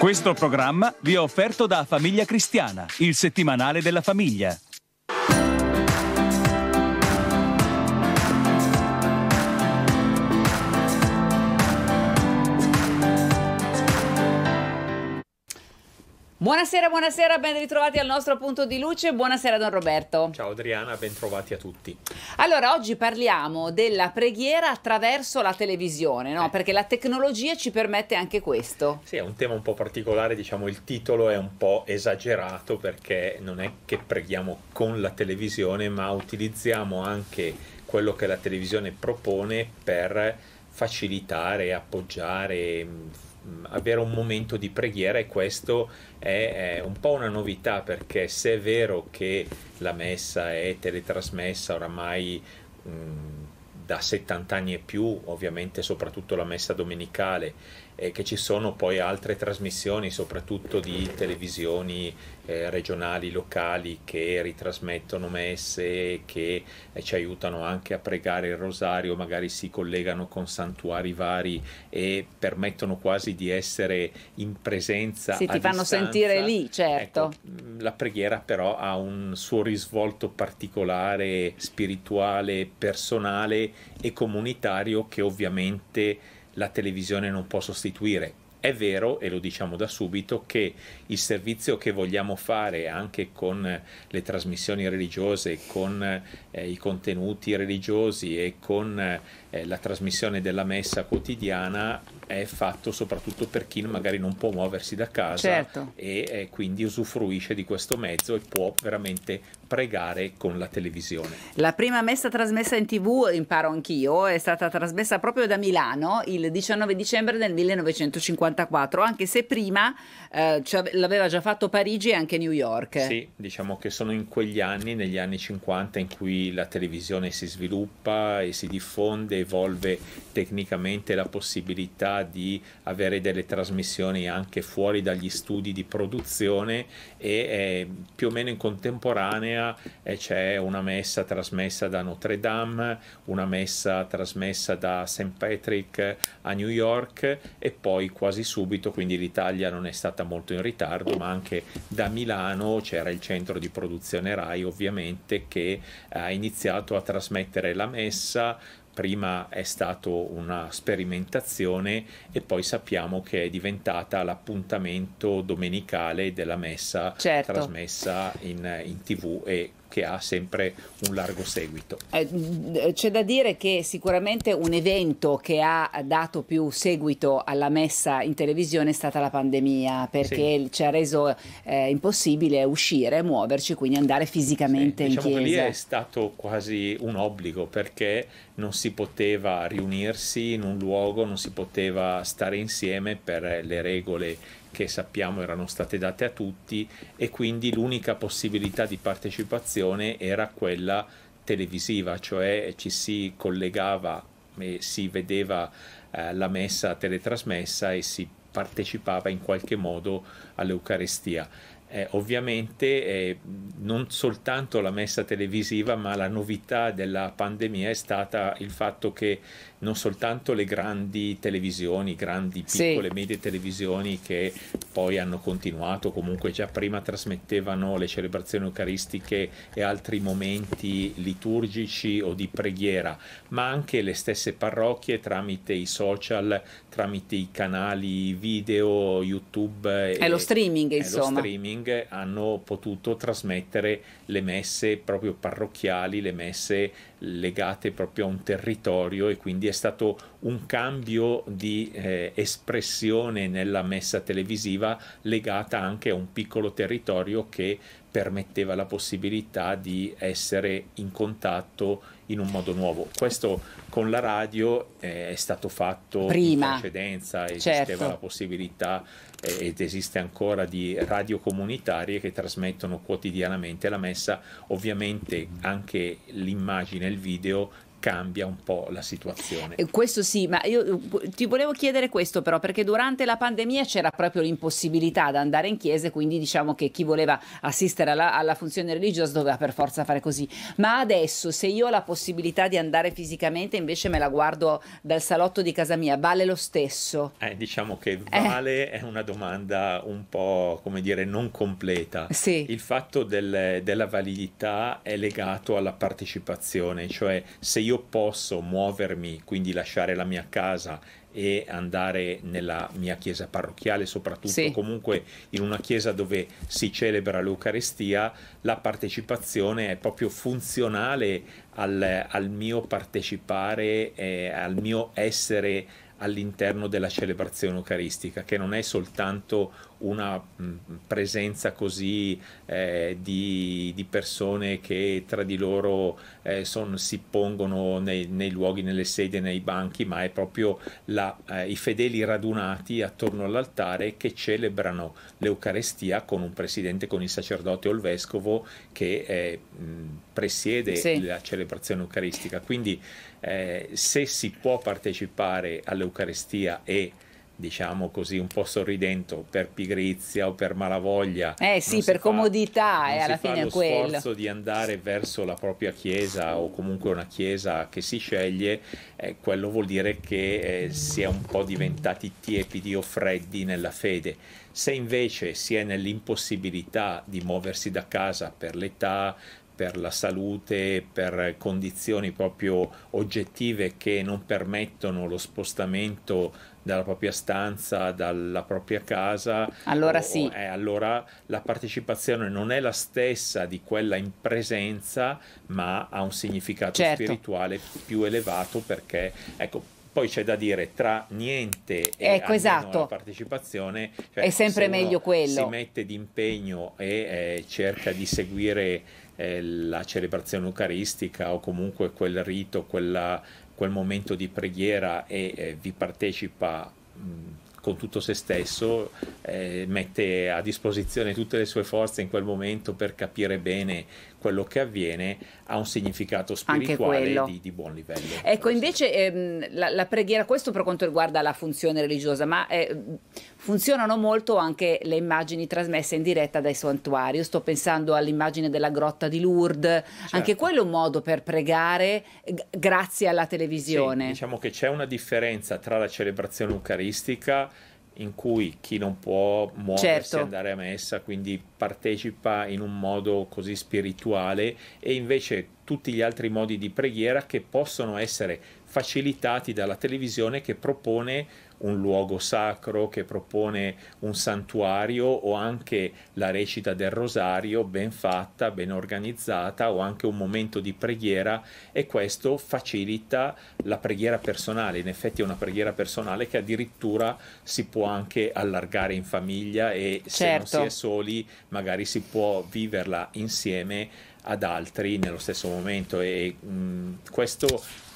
Questo programma vi è offerto da Famiglia Cristiana, il settimanale della famiglia. Buonasera, buonasera, ben ritrovati al nostro punto di luce. Buonasera Don Roberto. Ciao Adriana, ben trovati a tutti. Allora, oggi parliamo della preghiera attraverso la televisione, no? eh. Perché la tecnologia ci permette anche questo. Sì, è un tema un po' particolare, diciamo, il titolo è un po' esagerato perché non è che preghiamo con la televisione, ma utilizziamo anche quello che la televisione propone per facilitare, appoggiare, Mm, avere un momento di preghiera e questo è, è, un po' una novità perché se è vero che la messa è teletrasmessa oramai mh, mm, da 70 anni e più, ovviamente soprattutto la messa domenicale e che ci sono poi altre trasmissioni, soprattutto di televisioni eh, regionali, locali, che ritrasmettono messe, che eh, ci aiutano anche a pregare il rosario, magari si collegano con santuari vari e permettono quasi di essere in presenza. Sì, ti fanno sentire lì, ecco, certo. Ecco, la preghiera però ha un suo risvolto particolare, spirituale, personale e comunitario che ovviamente la televisione non può sostituire. È vero, e lo diciamo da subito, che il servizio che vogliamo fare anche con le trasmissioni religiose, con eh, i contenuti religiosi e con eh, eh, la trasmissione della messa quotidiana è fatto soprattutto per chi magari non può muoversi da casa certo. e eh, quindi usufruisce di questo mezzo e può veramente pregare con la televisione. La prima messa trasmessa in tv, imparo anch'io, è stata trasmessa proprio da Milano il 19 dicembre del 1954, anche se prima eh, l'aveva già fatto Parigi e anche New York. Sì, diciamo che sono in quegli anni, negli anni 50, in cui la televisione si sviluppa e si diffonde evolve tecnicamente la possibilità di avere delle trasmissioni anche fuori dagli studi di produzione e eh, più o meno in contemporanea eh, c'è una messa trasmessa da Notre Dame, una messa trasmessa da St. Patrick a New York e poi quasi subito, quindi l'Italia non è stata molto in ritardo, ma anche da Milano c'era il centro di produzione RAI ovviamente che ha iniziato a trasmettere la messa prima è stata una sperimentazione e poi sappiamo che è diventata l'appuntamento domenicale della messa certo. trasmessa in, in tv e che ha sempre un largo seguito. Eh, c'è da dire che sicuramente un evento che ha dato più seguito alla messa in televisione è stata la pandemia, perché sì. ci ha reso eh, impossibile uscire, muoverci, quindi andare fisicamente sì, in diciamo chiesa. Diciamo che lì è stato quasi un obbligo, perché non si poteva riunirsi in un luogo, non si poteva stare insieme per le regole che sappiamo erano state date a tutti e quindi l'unica possibilità di partecipazione era quella televisiva, cioè ci si collegava e si vedeva eh, la messa teletrasmessa e si partecipava in qualche modo all'Eucarestia. Eh, ovviamente eh, non soltanto la messa televisiva, ma la novità della pandemia è stata il fatto che non soltanto le grandi televisioni, grandi piccole sì. medie televisioni che poi hanno continuato, comunque già prima trasmettevano le celebrazioni eucaristiche e altri momenti liturgici o di preghiera, ma anche le stesse parrocchie tramite i social, tramite i canali video, YouTube. È e, lo streaming, insomma. Lo streaming hanno potuto trasmettere le messe proprio parrocchiali, le messe legate proprio a un territorio e quindi è stato un cambio di eh, espressione nella messa televisiva legata anche a un piccolo territorio che permetteva la possibilità di essere in contatto in un modo nuovo. Questo con la radio eh, è stato fatto Prima. in precedenza, certo. esisteva certo. la possibilità eh, ed esiste ancora di radio comunitarie che trasmettono quotidianamente la messa, ovviamente anche l'immagine e il video cambia un po' la situazione. Eh, questo sì, ma io eh, ti volevo chiedere questo però, perché durante la pandemia c'era proprio l'impossibilità ad andare in chiesa, quindi diciamo che chi voleva assistere alla, alla, funzione religiosa doveva per forza fare così. Ma adesso, se io ho la possibilità di andare fisicamente, invece me la guardo dal salotto di casa mia, vale lo stesso? Eh, diciamo che eh. vale eh. è una domanda un po', come dire, non completa. Sì. Il fatto del, della validità è legato alla partecipazione, cioè se io io posso muovermi, quindi lasciare la mia casa e andare nella mia chiesa parrocchiale, soprattutto sì. comunque in una chiesa dove si celebra l'Eucaristia, la partecipazione è proprio funzionale al, al mio partecipare, eh, al mio essere all'interno della celebrazione eucaristica, che non è soltanto una mm, presenza così eh, di, di, persone che tra di loro eh, son, si pongono nei, nei, luoghi, nelle sedie, nei banchi, ma è proprio la, eh, i fedeli radunati attorno all'altare che celebrano l'Eucarestia con un presidente, con il sacerdote o il vescovo che eh, mm, presiede sì. la celebrazione eucaristica. Quindi eh, se si può partecipare all'Eucarestia e diciamo così, un po' sorridente per pigrizia o per malavoglia. Eh sì, per comodità, e eh, alla fine è quello. lo sforzo di andare verso la propria chiesa o comunque una chiesa che si sceglie, eh, quello vuol dire che eh, si è un po' diventati tiepidi o freddi nella fede. Se invece si è nell'impossibilità di muoversi da casa per l'età, per la salute, per condizioni proprio oggettive che non permettono lo spostamento dalla propria stanza, dalla propria casa. Allora o, sì. Eh, allora la partecipazione non è la stessa di quella in presenza, ma ha un significato certo. spirituale più elevato perché, ecco, poi c'è da dire tra niente e ecco, esatto. partecipazione cioè, è sempre se meglio quello si mette d'impegno e eh, cerca di seguire eh, la celebrazione eucaristica o comunque quel rito quella quel momento di preghiera e eh, vi partecipa mh, con tutto se stesso, eh, mette a disposizione tutte le sue forze in quel momento per capire bene quello che avviene ha un significato spirituale di, di, buon livello. Ecco, invece ehm, la, la, preghiera, questo per quanto riguarda la funzione religiosa, ma eh, funzionano molto anche le immagini trasmesse in diretta dai santuari. Io sto pensando all'immagine della grotta di Lourdes, certo. anche quello è un modo per pregare eh, g- grazie alla televisione. Sì, diciamo che c'è una differenza tra la celebrazione eucaristica in cui chi non può muoversi, certo. andare a messa, quindi partecipa in un modo così spirituale e invece tutti gli altri modi di preghiera che possono essere facilitati dalla televisione che propone un luogo sacro, che propone un santuario o anche la recita del rosario ben fatta, ben organizzata o anche un momento di preghiera e questo facilita la preghiera personale. In effetti è una preghiera personale che addirittura si può anche allargare in famiglia e certo. se non si certo. è soli magari si può viverla insieme ad altri nello stesso momento e mh, mm, questo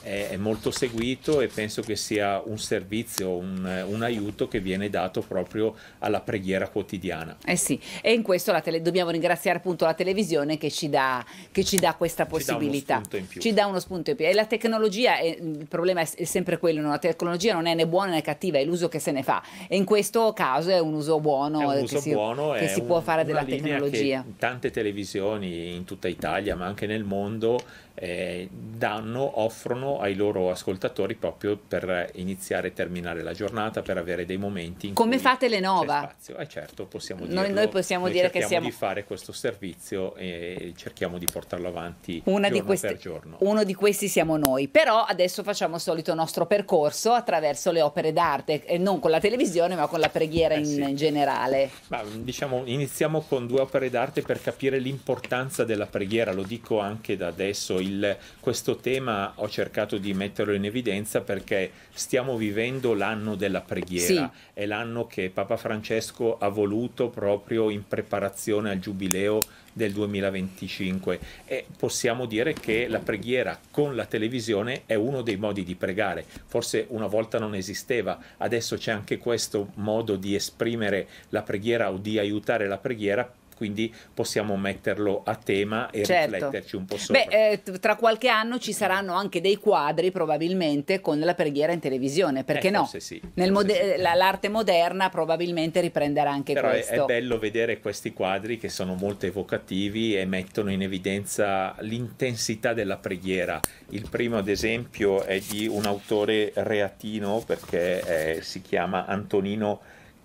è, molto seguito e penso che sia un servizio, un, un, aiuto che viene dato proprio alla preghiera quotidiana. Eh sì, e in questo la tele, dobbiamo ringraziare appunto la televisione che ci dà, che ci dà questa possibilità. Ci dà uno spunto in più. E la tecnologia, è, il problema è sempre quello, no? la tecnologia non è né buona né cattiva, è l'uso che se ne fa. E in questo caso è un uso buono è un eh, uso che, buono, si, che si un, può fare della tecnologia. tante televisioni in tutta Italia, ma anche nel mondo, eh, danno, offrono ai loro ascoltatori proprio per iniziare e terminare la giornata, per avere dei momenti in Come fate le Nova? Eh certo, possiamo dirlo. Noi, noi possiamo noi dire che siamo... Cerchiamo di fare questo servizio e cerchiamo di portarlo avanti Una giorno di questi... per giorno. Uno di questi siamo noi, però adesso facciamo il solito nostro percorso attraverso le opere d'arte, e non con la televisione ma con la preghiera eh in, in, generale. Ma, diciamo, iniziamo con due opere d'arte per capire l'importanza della preghiera, lo dico anche da adesso il, questo tema ho cercato di metterlo in evidenza perché stiamo vivendo l'anno della preghiera, sì. è l'anno che Papa Francesco ha voluto proprio in preparazione al giubileo del 2025 e possiamo dire che la preghiera con la televisione è uno dei modi di pregare, forse una volta non esisteva, adesso c'è anche questo modo di esprimere la preghiera o di aiutare la preghiera quindi possiamo metterlo a tema e certo. rifletterci un po' sopra. Beh, eh, tra qualche anno ci saranno anche dei quadri probabilmente con la preghiera in televisione, perché eh, no? Sì, mode sì. L'arte moderna probabilmente riprenderà anche Però questo. Però è, è bello vedere questi quadri che sono molto evocativi e mettono in evidenza l'intensità della preghiera. Il primo ad esempio è di un autore reatino perché eh, si chiama Antonino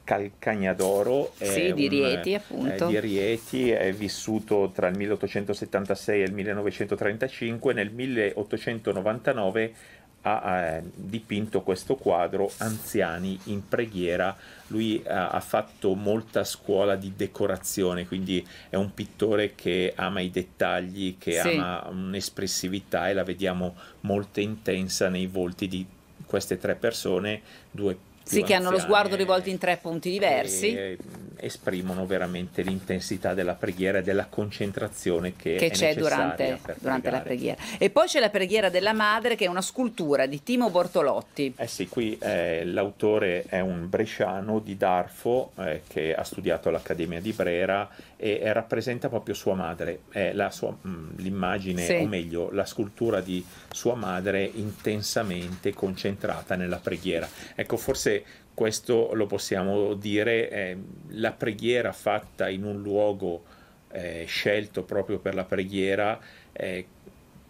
Calcagnadoro. Sì, di un, Rieti, appunto. Eh, di Rieti, è vissuto tra il 1876 e il 1935. Nel 1899 ha eh, dipinto questo quadro Anziani in preghiera. Lui eh, ha fatto molta scuola di decorazione, quindi è un pittore che ama i dettagli, che sì. ama un'espressività e la vediamo molto intensa nei volti di queste tre persone, due sì, che hanno lo sguardo rivolto eh, in tre punti diversi. Eh, esprimono veramente l'intensità della preghiera e della concentrazione che, che c'è durante, durante la preghiera. E poi c'è la preghiera della madre, che è una scultura di Timo Bortolotti. Eh sì, qui eh, l'autore è un bresciano di Darfo eh, che ha studiato all'Accademia di Brera e, e rappresenta proprio sua madre, è sua, mh, mm, l'immagine, sì. o meglio, la scultura di sua madre intensamente concentrata nella preghiera. Ecco, forse questo lo possiamo dire, eh, la preghiera fatta in un luogo eh, scelto proprio per la preghiera eh,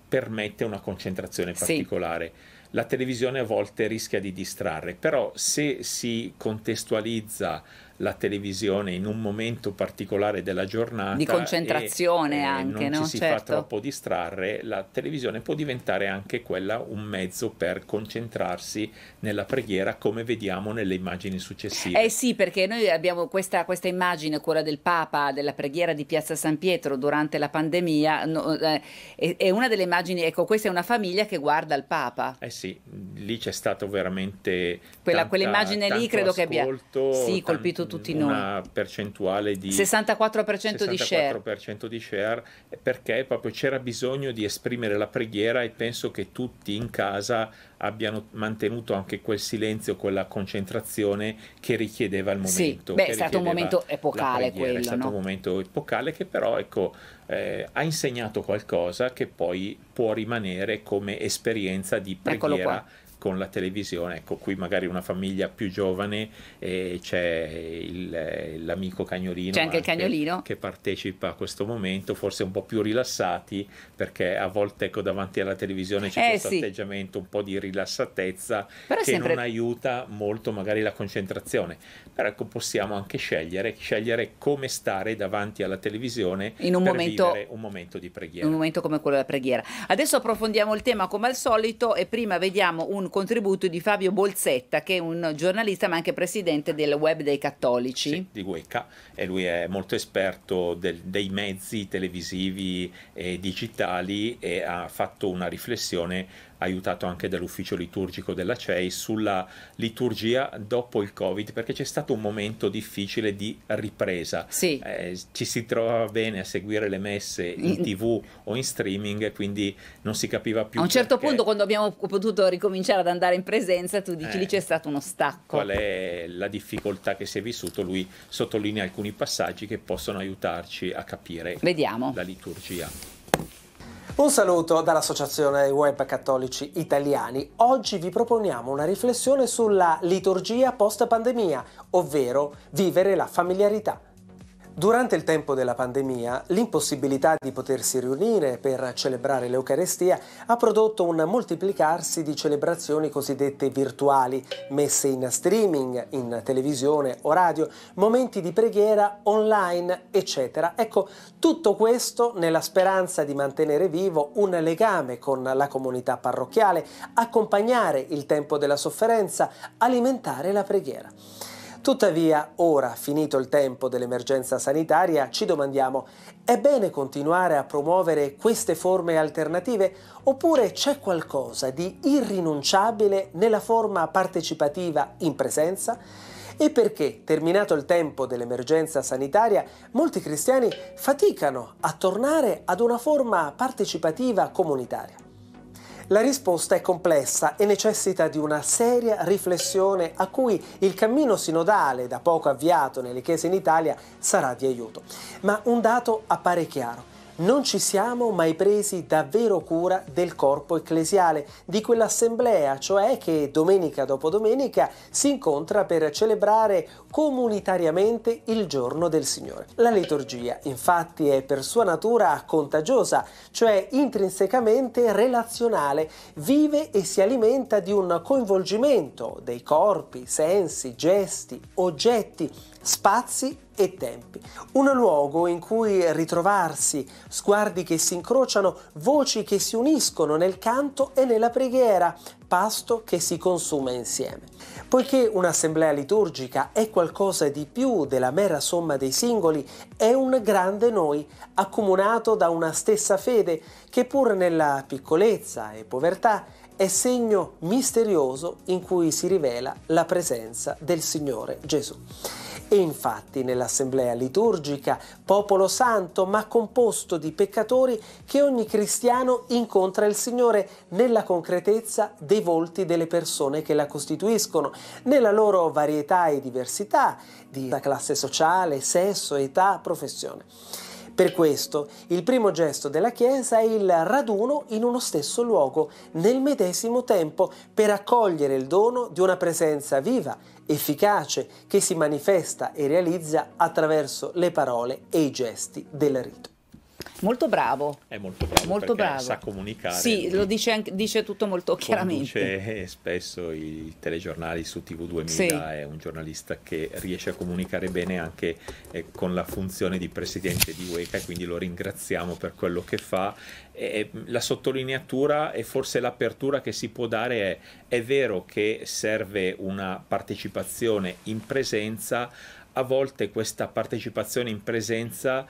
permette una concentrazione particolare. Sì la televisione a volte rischia di distrarre, però se si contestualizza la televisione in un momento particolare della giornata di concentrazione e, eh, anche non no? ci si certo. fa troppo distrarre la televisione può diventare anche quella un mezzo per concentrarsi nella preghiera come vediamo nelle immagini successive eh sì perché noi abbiamo questa, questa immagine quella del Papa della preghiera di Piazza San Pietro durante la pandemia no, eh, è, una delle immagini ecco questa è una famiglia che guarda il Papa eh sì, lì c'è stato veramente... Quella, tanta, quell'immagine lì credo che abbia sì, colpito tant- tutti noi. Una percentuale di... 64%, 64% di share. 64% di share perché proprio c'era bisogno di esprimere la preghiera e penso che tutti in casa abbiano mantenuto anche quel silenzio, quella concentrazione che richiedeva il momento. Sì, beh, è stato un momento epocale quello. È stato no? un momento epocale che però ecco, eh, ha insegnato qualcosa che poi può rimanere come esperienza di preghiera con la televisione, ecco qui magari una famiglia più giovane e eh, c'è il, eh, l'amico cagnolino, c'è anche anche, il cagnolino che partecipa a questo momento, forse un po' più rilassati perché a volte ecco, davanti alla televisione c'è eh, questo sì. atteggiamento un po' di rilassatezza Però che sempre... non aiuta molto magari la concentrazione. Però ecco possiamo anche scegliere, scegliere come stare davanti alla televisione in un, momento, un momento di preghiera. Un momento come quello della preghiera. Adesso approfondiamo il tema come al solito e prima vediamo un contributo di Fabio Bolzetta, che è un giornalista ma anche presidente del Web dei Cattolici. Sì, di Wecca, e lui è molto esperto del, dei mezzi televisivi e digitali e ha fatto una riflessione aiutato anche dall'ufficio liturgico della CEI, sulla liturgia dopo il Covid, perché c'è stato un momento difficile di ripresa. Sì. Eh, ci si trovava bene a seguire le messe in mm. tv o in streaming, quindi non si capiva più. A un certo perché... punto, quando abbiamo potuto ricominciare ad andare in presenza, tu dici eh, lì c'è stato uno stacco. Qual è la difficoltà che si è vissuto? Lui sottolinea alcuni passaggi che possono aiutarci a capire Vediamo. la liturgia. Un saluto dall'Associazione Web Cattolici Italiani. Oggi vi proponiamo una riflessione sulla liturgia post pandemia, ovvero vivere la familiarità. Durante il tempo della pandemia, l'impossibilità di potersi riunire per celebrare l'Eucarestia ha prodotto un moltiplicarsi di celebrazioni cosiddette virtuali, messe in streaming, in televisione o radio, momenti di preghiera online, eccetera. Ecco, tutto questo nella speranza di mantenere vivo un legame con la comunità parrocchiale, accompagnare il tempo della sofferenza, alimentare la preghiera. Tuttavia, ora, finito il tempo dell'emergenza sanitaria, ci domandiamo, è bene continuare a promuovere queste forme alternative oppure c'è qualcosa di irrinunciabile nella forma partecipativa in presenza? E perché, terminato il tempo dell'emergenza sanitaria, molti cristiani faticano a tornare ad una forma partecipativa comunitaria? La risposta è complessa e necessita di una seria riflessione a cui il cammino sinodale da poco avviato nelle chiese in Italia sarà di aiuto. Ma un dato appare chiaro non ci siamo mai presi davvero cura del corpo ecclesiale, di quell'assemblea, cioè che domenica dopo domenica si incontra per celebrare comunitariamente il giorno del Signore. La liturgia, infatti, è per sua natura contagiosa, cioè intrinsecamente relazionale, vive e si alimenta di un coinvolgimento dei corpi, sensi, gesti, oggetti spazi e tempi. Un luogo in cui ritrovarsi, sguardi che si incrociano, voci che si uniscono nel canto e nella preghiera, pasto che si consuma insieme. Poiché un'assemblea liturgica è qualcosa di più della mera somma dei singoli, è un grande noi, accomunato da una stessa fede, che pur nella piccolezza e povertà è segno misterioso in cui si rivela la presenza del Signore Gesù. E infatti nell'assemblea liturgica, popolo santo ma composto di peccatori che ogni cristiano incontra il Signore nella concretezza dei volti delle persone che la costituiscono, nella loro varietà e diversità di classe sociale, sesso, età, professione. Per questo il primo gesto della Chiesa è il raduno in uno stesso luogo, nel medesimo tempo, per accogliere il dono di una presenza viva efficace che si manifesta e realizza attraverso le parole e i gesti del rito. Molto bravo. È molto bravo. Molto bravo. Sa comunicare. Sì, lui. lo dice, anche, dice, tutto molto chiaramente. Dice spesso i telegiornali su TV2000, sì. è un giornalista che riesce a comunicare bene anche eh, con la funzione di presidente di UECA e quindi lo ringraziamo per quello che fa. E, la sottolineatura e forse l'apertura che si può dare è è vero che serve una partecipazione in presenza, a volte questa partecipazione in presenza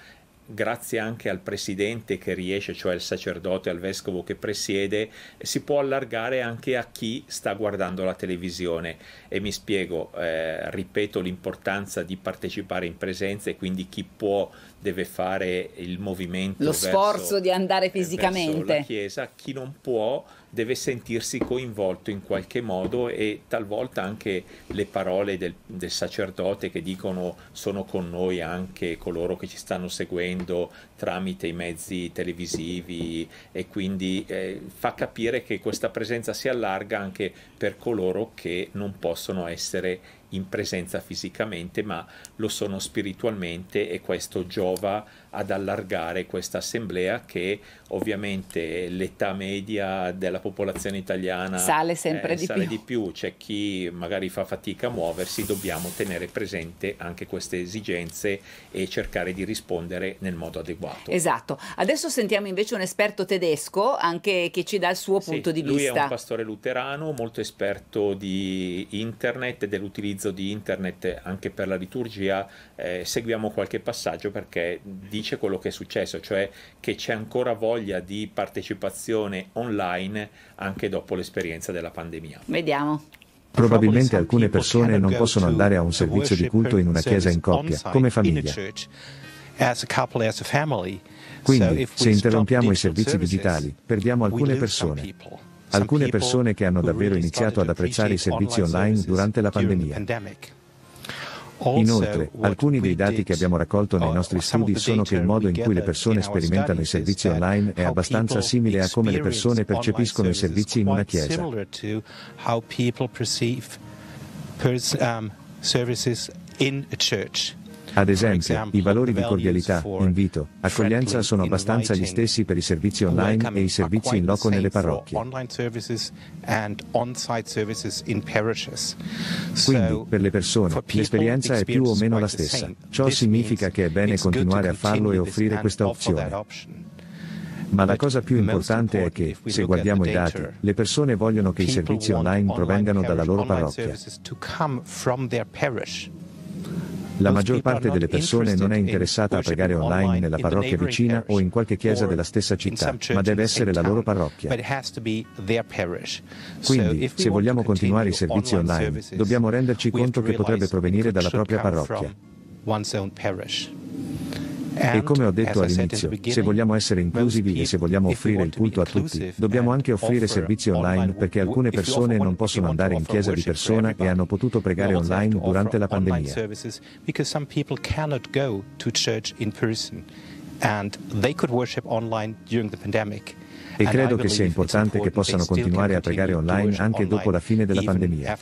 grazie anche al presidente che riesce, cioè al sacerdote, al vescovo che presiede, si può allargare anche a chi sta guardando la televisione. E mi spiego, eh, ripeto l'importanza di partecipare in presenza e quindi chi può deve fare il movimento. Lo verso, sforzo di andare fisicamente. Verso la chiesa, chi non può deve sentirsi coinvolto in qualche modo e talvolta anche le parole del, del sacerdote che dicono sono con noi anche coloro che ci stanno seguendo tramite i mezzi televisivi e quindi eh, fa capire che questa presenza si allarga anche per coloro che non possono essere in presenza fisicamente ma lo sono spiritualmente e questo giova ad allargare questa assemblea che ovviamente l'età media della popolazione italiana sale sempre eh, di, sale più. di più, c'è chi magari fa fatica a muoversi, dobbiamo tenere presente anche queste esigenze e cercare di rispondere nel modo adeguato. Esatto, adesso sentiamo invece un esperto tedesco anche che ci dà il suo sì, punto di lui vista. Lui è un pastore luterano molto esperto di internet e dell'utilizzo di internet anche per la liturgia eh, seguiamo qualche passaggio perché dice quello che è successo, cioè che c'è ancora voglia di partecipazione online anche dopo l'esperienza della pandemia. Vediamo. Probabilmente alcune persone non possono andare a un servizio di culto in una chiesa in coppia, come famiglia. Quindi, se interrompiamo i servizi digitali, perdiamo alcune persone. Alcune persone che hanno davvero iniziato ad apprezzare i servizi online durante la pandemia. Inoltre, alcuni dei dati che abbiamo raccolto nei nostri studi sono che il modo in cui le persone sperimentano i servizi online è abbastanza simile a come le persone percepiscono i servizi in una chiesa. Um, services in a church. Ad esempio, i valori di cordialità, invito, accoglienza sono abbastanza gli stessi per i servizi online e i servizi in loco nelle parrocchie. Quindi, per le persone, l'esperienza è più o meno la stessa. Ciò significa che è bene continuare a farlo e offrire questa opzione. Ma la cosa più importante è che, se guardiamo i dati, le persone vogliono che i servizi online provengano dalla loro parrocchia. La maggior parte delle persone non è interessata a pregare online nella parrocchia vicina o in qualche chiesa della stessa città, ma deve essere la loro parrocchia. Quindi, se vogliamo continuare i servizi online, dobbiamo renderci conto che potrebbe provenire dalla propria parrocchia. E come ho detto all'inizio, se vogliamo essere inclusivi e se vogliamo offrire il culto a tutti, dobbiamo anche offrire servizi online perché alcune persone non possono andare in chiesa di persona e hanno potuto pregare online durante la pandemia. E credo che sia importante che possano continuare a pregare online anche dopo la fine della pandemia.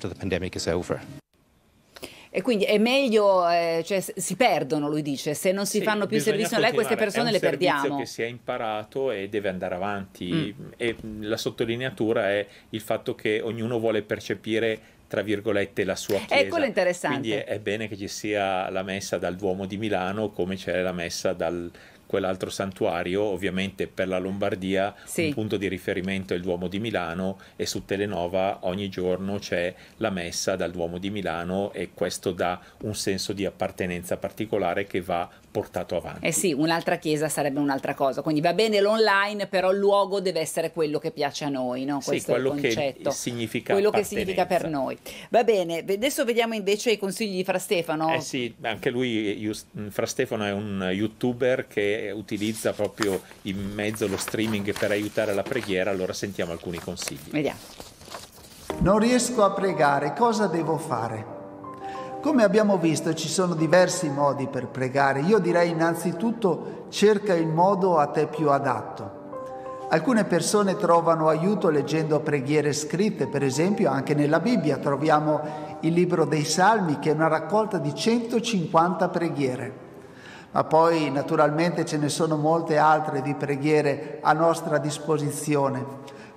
E quindi è meglio, eh, cioè, si perdono, lui dice, se non si sì, fanno più servizi online queste persone le perdiamo. È un servizio che si è imparato e deve andare avanti mm. e mm, la sottolineatura è il fatto che ognuno vuole percepire tra virgolette la sua eh, chiesa. Ecco l'interessante. Quindi è, è bene che ci sia la messa dal Duomo di Milano come c'è la messa dal quell'altro santuario, ovviamente per la Lombardia sì. un punto di riferimento è il Duomo di Milano e su Telenova ogni giorno c'è la messa dal Duomo di Milano e questo dà un senso di appartenenza particolare che va portato avanti. Eh sì, un'altra chiesa sarebbe un'altra cosa, quindi va bene l'online, però il luogo deve essere quello che piace a noi, no? Questo sì, quello è il concetto. Che significa quello che significa per noi. Va bene, adesso vediamo invece i consigli di Fra Stefano. Eh sì, anche lui, Fra Stefano è un youtuber che utilizza proprio in mezzo lo streaming per aiutare la preghiera, allora sentiamo alcuni consigli. Vediamo. Non riesco a pregare, cosa devo fare? Come abbiamo visto ci sono diversi modi per pregare. Io direi innanzitutto cerca il modo a te più adatto. Alcune persone trovano aiuto leggendo preghiere scritte, per esempio anche nella Bibbia troviamo il libro dei Salmi che è una raccolta di 150 preghiere ma poi naturalmente ce ne sono molte altre di preghiere a nostra disposizione.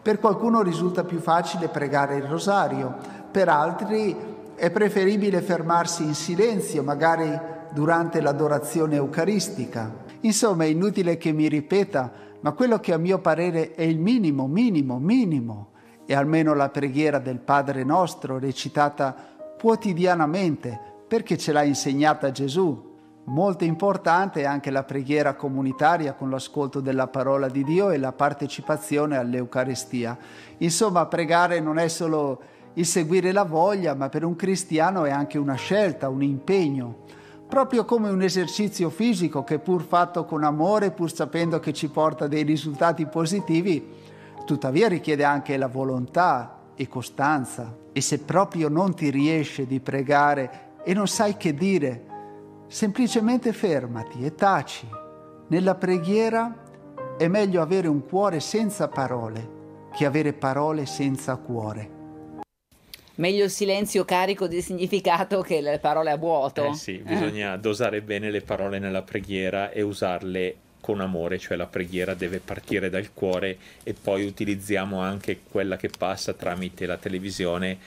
Per qualcuno risulta più facile pregare il rosario, per altri è preferibile fermarsi in silenzio, magari durante l'adorazione eucaristica. Insomma, è inutile che mi ripeta, ma quello che a mio parere è il minimo, minimo, minimo, è almeno la preghiera del Padre nostro recitata quotidianamente, perché ce l'ha insegnata Gesù. Molto importante è anche la preghiera comunitaria con l'ascolto della parola di Dio e la partecipazione all'Eucaristia. Insomma, pregare non è solo il seguire la voglia, ma per un cristiano è anche una scelta, un impegno, proprio come un esercizio fisico che pur fatto con amore, pur sapendo che ci porta dei risultati positivi, tuttavia richiede anche la volontà e costanza. E se proprio non ti riesce di pregare e non sai che dire, semplicemente fermati e taci. Nella preghiera è meglio avere un cuore senza parole che avere parole senza cuore. Meglio il silenzio carico di significato che le parole a vuoto. Eh sì, bisogna eh. dosare bene le parole nella preghiera e usarle con amore, cioè la preghiera deve partire dal cuore e poi utilizziamo anche quella che passa tramite la televisione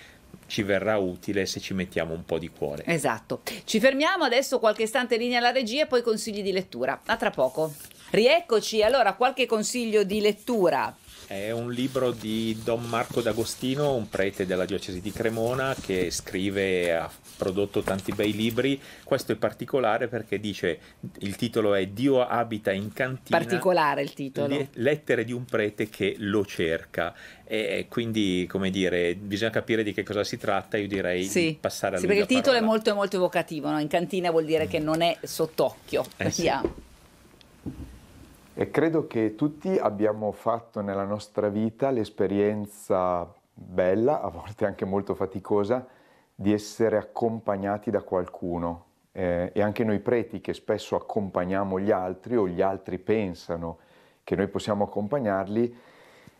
ci verrà utile se ci mettiamo un po' di cuore. Esatto. Ci fermiamo adesso qualche istante in linea alla regia e poi consigli di lettura. A tra poco. Rieccoci, allora qualche consiglio di lettura è un libro di Don Marco D'Agostino, un prete della diocesi di Cremona che scrive, e ha prodotto tanti bei libri. Questo è particolare perché dice, il titolo è Dio abita in cantina. Particolare il titolo. lettere di un prete che lo cerca. E quindi, come dire, bisogna capire di che cosa si tratta. Io direi sì. di passare a Sì, perché il titolo parola. è molto, molto evocativo. No? In cantina vuol dire mm. che non è sott'occhio. Eh, Vediamo. Sì. E credo che tutti abbiamo fatto nella nostra vita l'esperienza bella, a volte anche molto faticosa, di essere accompagnati da qualcuno. Eh, e anche noi preti che spesso accompagniamo gli altri o gli altri pensano che noi possiamo accompagnarli,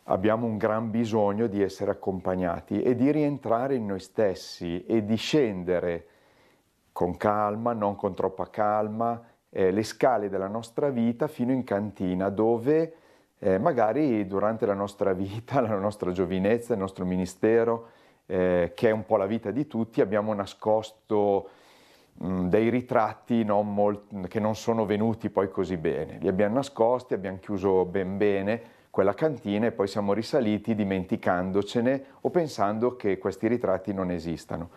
abbiamo un gran bisogno di essere accompagnati e di rientrare in noi stessi e di scendere con calma, non con troppa calma, eh, le scale della nostra vita fino in cantina dove eh, magari durante la nostra vita, la nostra giovinezza, il nostro ministero, eh, che è un po' la vita di tutti, abbiamo nascosto mh, mm, dei ritratti non molt- che non sono venuti poi così bene. Li abbiamo nascosti, abbiamo chiuso ben bene quella cantina e poi siamo risaliti dimenticandocene o pensando che questi ritratti non esistano.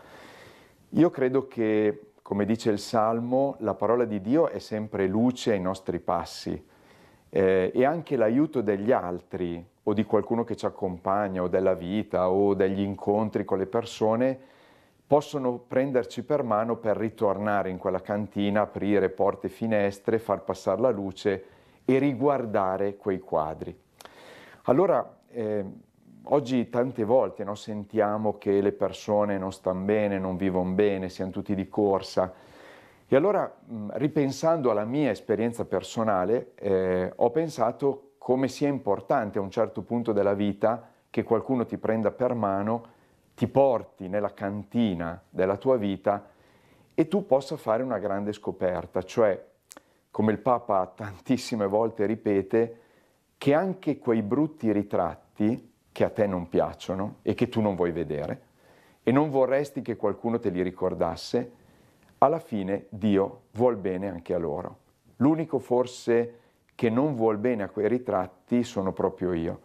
Io credo che, come dice il Salmo, la parola di Dio è sempre luce ai nostri passi eh, e anche l'aiuto degli altri o di qualcuno che ci accompagna o della vita o degli incontri con le persone possono prenderci per mano per ritornare in quella cantina, aprire porte e finestre, far passare la luce e riguardare quei quadri. Allora, eh, oggi tante volte no, sentiamo che le persone non stanno bene, non vivono bene, siamo tutti di corsa. E allora, mm, ripensando alla mia esperienza personale, eh, ho pensato come sia importante a un certo punto della vita che qualcuno ti prenda per mano, ti porti nella cantina della tua vita e tu possa fare una grande scoperta, cioè, come il Papa tantissime volte ripete, che anche quei brutti ritratti che a te non piacciono e che tu non vuoi vedere e non vorresti che qualcuno te li ricordasse, alla fine Dio vuol bene anche a loro. L'unico forse che non vuol bene a quei ritratti sono proprio io.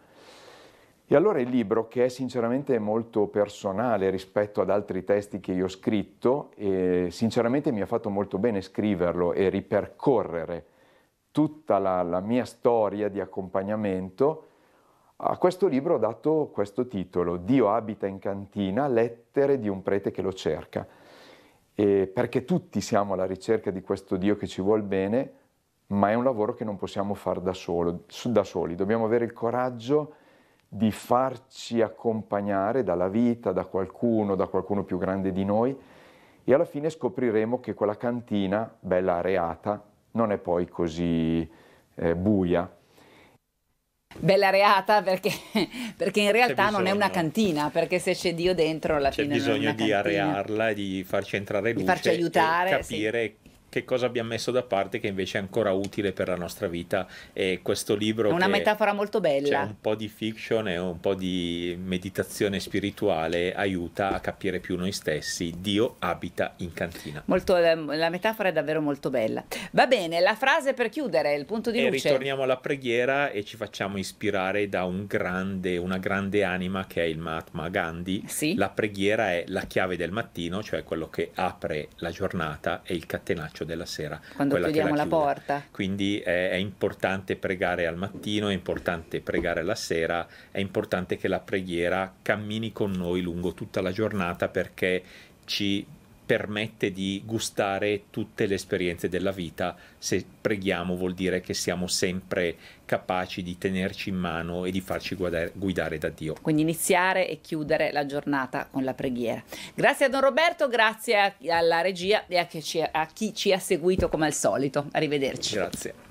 E allora il libro, che è sinceramente molto personale rispetto ad altri testi che io ho scritto, e sinceramente mi ha fatto molto bene scriverlo e ripercorrere tutta la, la mia storia di accompagnamento a questo libro ho dato questo titolo, Dio abita in cantina, lettere di un prete che lo cerca, e perché tutti siamo alla ricerca di questo Dio che ci vuole bene, ma è un lavoro che non possiamo fare da, solo, da soli, dobbiamo avere il coraggio di farci accompagnare dalla vita, da qualcuno, da qualcuno più grande di noi e alla fine scopriremo che quella cantina, bella areata, non è poi così eh, buia. Bella reata perché, perché in realtà non è una cantina, perché se c'è Dio dentro alla c'è fine... C'è bisogno di cantina. arearla di farci entrare luce di farci aiutare, capire sì che cosa abbiamo messo da parte che invece è ancora utile per la nostra vita. E questo libro è una metafora molto bella. C'è un po' di fiction e un po' di meditazione spirituale, aiuta a capire più noi stessi. Dio abita in cantina. Molto, la metafora è davvero molto bella. Va bene, la frase per chiudere, il punto di e luce. Ritorniamo alla preghiera e ci facciamo ispirare da un grande, una grande anima che è il Mahatma Gandhi. Sì. La preghiera è la chiave del mattino, cioè quello che apre la giornata e il catenaccio l'uscio della sera. Quando chiudiamo la, la porta. Quindi è, è, importante pregare al mattino, è importante pregare la sera, è importante che la preghiera cammini con noi lungo tutta la giornata perché ci permette di gustare tutte le esperienze della vita. Se preghiamo vuol dire che siamo sempre capaci di tenerci in mano e di farci guidare, da Dio. Quindi iniziare e chiudere la giornata con la preghiera. Grazie a Don Roberto, grazie alla regia e a chi ci, a chi ci ha seguito come al solito. Arrivederci. Grazie.